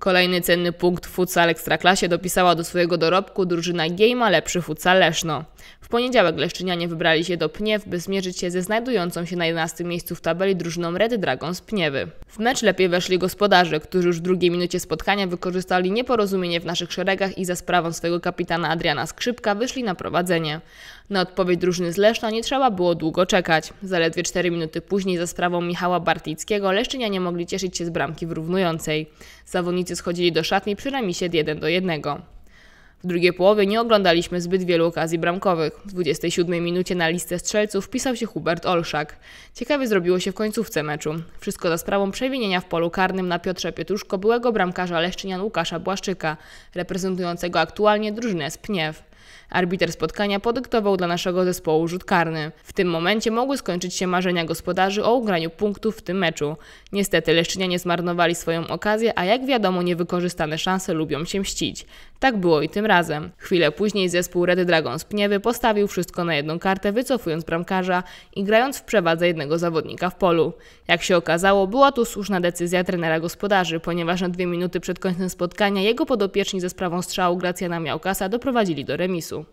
Kolejny cenny punkt w futsal Ekstraklasie dopisała do swojego dorobku drużyna Gejma Lepszy Futsal Leszno. W poniedziałek leszczynianie wybrali się do Pniew, by zmierzyć się ze znajdującą się na 11 miejscu w tabeli drużyną Red Dragon z Pniewy. W mecz lepiej weszli gospodarze, którzy już w drugiej minucie spotkania wykorzystali nieporozumienie w naszych szeregach i za sprawą swojego kapitana Adriana Skrzypka wyszli na prowadzenie. Na odpowiedź drużyny z Leszna nie trzeba było długo czekać. Zaledwie 4 minuty później za sprawą Michała Bartickiego Leszczynianie mogli cieszyć się z bramki wyrównującej. Zawodnicy schodzili do szatni przy remisie 1 do 1. W drugiej połowie nie oglądaliśmy zbyt wielu okazji bramkowych. W 27 minucie na listę strzelców wpisał się Hubert Olszak. Ciekawie zrobiło się w końcówce meczu. Wszystko za sprawą przewinienia w polu karnym na Piotrze Pietruszko byłego bramkarza Leszczynian Łukasza Błaszczyka, reprezentującego aktualnie drużynę z Pniew. Arbiter spotkania podyktował dla naszego zespołu rzut karny. W tym momencie mogły skończyć się marzenia gospodarzy o ugraniu punktów w tym meczu. Niestety Leszczynianie zmarnowali swoją okazję, a jak wiadomo niewykorzystane szanse lubią się mścić. Tak było i tym razem. Chwilę później zespół Red Dragons Pniewy postawił wszystko na jedną kartę, wycofując bramkarza i grając w przewadze jednego zawodnika w polu. Jak się okazało, była to słuszna decyzja trenera gospodarzy, ponieważ na dwie minuty przed końcem spotkania jego podopieczni ze sprawą strzału Gracjana Miałkasa doprowadzili do remisu remisu.